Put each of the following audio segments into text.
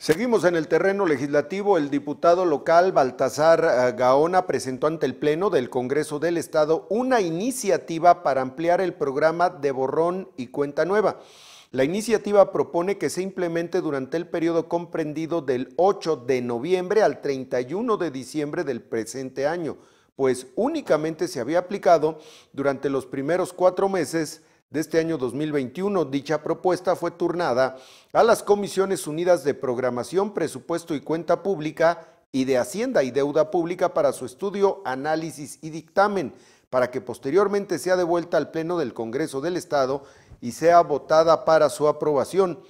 Seguimos en el terreno legislativo. El diputado local Baltasar eh, Gaona presentó ante el Pleno del Congreso del Estado una iniciativa para ampliar el programa de borrón y cuenta nueva. La iniciativa propone que se implemente durante el periodo comprendido del 8 de noviembre al 31 de diciembre del presente año, pues únicamente se había aplicado durante los primeros cuatro meses de este año 2021. Dicha propuesta fue turnada a las Comisiones Unidas de Programación, Presupuesto y Cuenta Pública y de Hacienda y Deuda Pública para su estudio, análisis y dictamen, para que posteriormente sea devuelta al Pleno del Congreso del Estado y sea votada para su aprobación.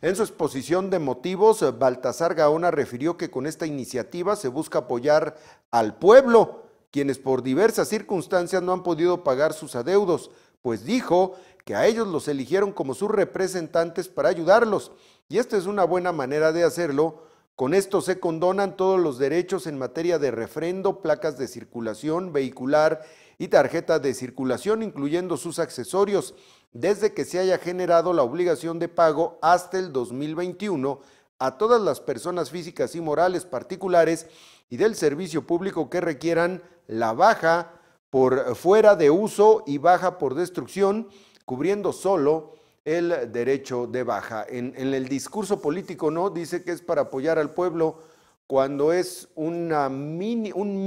En su exposición de motivos, Baltasar Gaona refirió que con esta iniciativa se busca apoyar al pueblo, quienes por diversas circunstancias no han podido pagar sus adeudos, pues dijo que a ellos los eligieron como sus representantes para ayudarlos. Y esta es una buena manera de hacerlo. Con esto se condonan todos los derechos en materia de refrendo, placas de circulación vehicular y tarjeta de circulación, incluyendo sus accesorios, desde que se haya generado la obligación de pago hasta el 2021 a todas las personas físicas y morales particulares y del servicio público que requieran la baja por fuera de uso y baja por destrucción, cubriendo solo el derecho de baja. En, en, el discurso político no, dice que es para apoyar al pueblo cuando es una un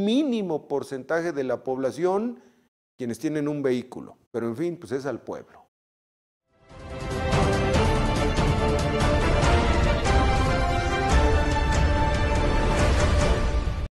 mínimo porcentaje de la población quienes tienen un vehículo. Pero en fin, pues es al pueblo.